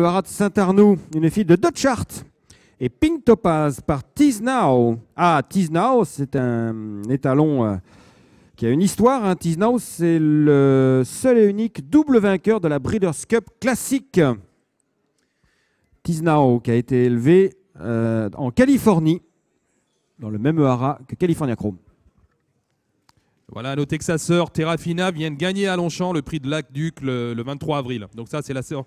Clara de Saint-Arnoux, une fille de Art. Et Pink Topaz par Tiznao. Ah, Now, c'est un étalon euh, qui a une histoire. Hein. c'est le seul et unique double vainqueur de la Breeders' Cup classique. Tiznao, qui a été élevé euh, en Californie, dans le même hara que California Chrome. Voilà, nos Texasseurs, que sa gagner à Longchamp le prix de lac le, le, 23 avril. Donc ça, c'est la sœur